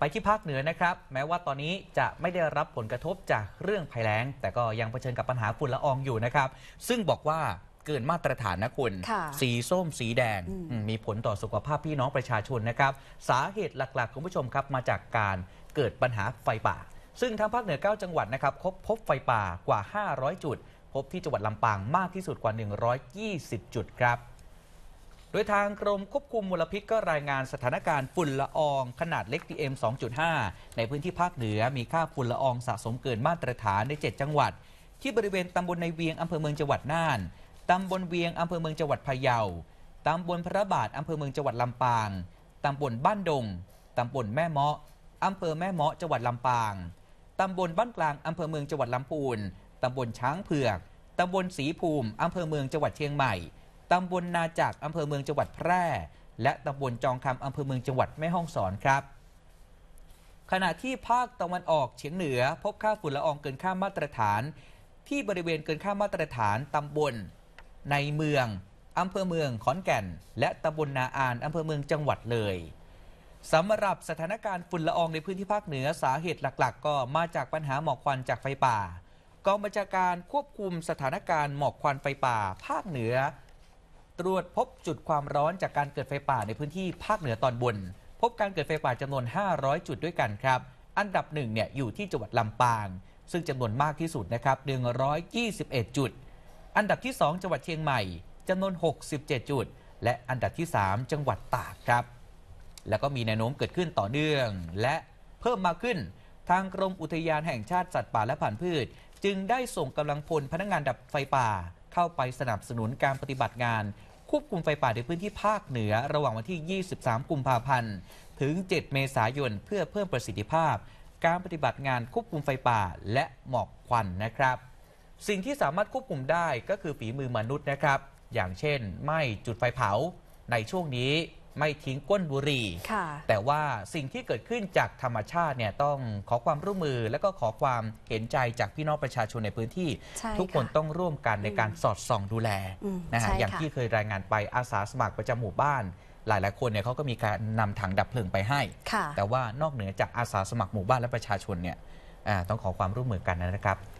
ไปที่ภาคเหนือนะครับ แม้ว่าตอนนี้จะไม่ได้รับผลกระทบจากเรื่องภัยแล้ง แต่ก็ยังเผชิญกับปัญหาฝุ่นละอองอยู่นะครับ ซึ่งบอกว่าเกินมาตรฐานนะคุณคสีส้มสีแดงมมีผลต่อสุขภาพพี่น้องประชาชนนะครับ สาเหตุหลักๆคุณผู้ชมครับมาจากการเกิดปัญหาไฟป่า ซึ่งทางภาคเหนือ 9 จังหวัดนะครับ พบพบไฟป่ากว่า 500 จุด พบที่จังหวัดลำปางมากที่สุดกว่า 120 จุดครับโดยทางกรมควบคุมมลพิษก็รายงานสถานการณ์ฝุ่นละอองขนาดเล็ก PM 2.5 ในพื้นที่ภาคเหนือมีค่าฝุ่นละอองสะสมเกินมาตรฐานใน 7 จังหวัด ที่บริเวณตำบลในเวียงอำเภอเมืองจังหวัดน่าน ตำบลเวียงอำเภอเมืองจังหวัดพะเยาตำบลพระบาทอำเภอเมืองจังหวัดลำปาง ตำบลบ้านดง ตำบลแม่เมาะอำเภอแม่เมาะจังหวัดลำปางตำบลบ้านกลางอำเภอเมืองจังหวัดลำพูนตำบลช้างเผือกตำบลสีภูมิอำเภอเมืองจังหวัดเชียงใหม่ตำบลนาจากอำเภอเมืองจังหวัดแพร่และตำบลจองคำอำเภอเมืองจังหวัดแม่ฮ่องสอนครับ ขณะที่ภาคตะวันออกเฉียงเหนือ พบค่าฝุ่นละอองเกินค่ามาตรฐาน ที่บริเวณเกินค่ามาตรฐานตำบลในเมืองอำเภอเมืองขอนแก่น และตำบลนาอานอำเภอเมืองจังหวัดเลยสำหรับสถานการณ์ฝุ่นละอองในพื้นที่ภาคเหนือสาเหตุหลักๆ ก็มาจากปัญหาหมอกควันจากไฟป่ากองบัญชาการควบคุมสถานการณ์หมอกควันไฟป่า ภาคเหนือตรวจพบจุดความร้อนจากการเกิดไฟป่าในพื้นที่ภาคเหนือตอนบน พบการเกิดไฟป่าจำนวน 500 จุดด้วยกันครับ อันดับหนึ่งเนี่ยอยู่ที่จังหวัดลำปาง ซึ่งจำนวนมากที่สุดนะครับ121 จุด อันดับที่ 2 จังหวัดเชียงใหม่จำนวน 67 จุด และอันดับที่ 3 จังหวัดตากครับ แล้วก็มีแนวโน้มเกิดขึ้นต่อเนื่อง และเพิ่มมาขึ้นทางกรมอุทยานแห่งชาติสัตว์ป่าและ่ันพืช จึงได้ส่งกำลังพลพนักงานดับไฟป่าเข้าไปสนับสนุนการปฏิบัติงานควบคุมไฟป่าในพื้นที่ภาคเหนือระหว่างวันที่ 23 กุมภาพันธ์ ถึง 7 เมษายน เพื่อเพิ่มประสิทธิภาพ การปฏิบัติงานควบคุมไฟป่าและหมอกควันนะครับ สิ่งที่สามารถควบคุมได้ก็คือฝีมือมนุษย์นะครับ อย่างเช่น ไม่จุดไฟเผาในช่วงนี้ไม่ทิ้งก้นบุหรี่แต่ว่าสิ่งที่เกิดขึ้นจากธรรมชาติเนี่ยต้องขอความร่วมมือและก็ขอความเห็นใจจากพี่น้องประชาชนในพื้นที่ ทุกคนต้องร่วมกันในการสอดส่องดูแลนะฮะอย่างที่เคยรายงานไปอาสาสมัครประจำหมู่บ้าน หลายๆคนเนี่ยเขาก็มีการนำถังดับเพลิงไปให้ แต่ว่านอกเหนือจากอาสาสมัครหมู่บ้านและประชาชนเนี่ยต้องขอความร่วมมือกันนะครับ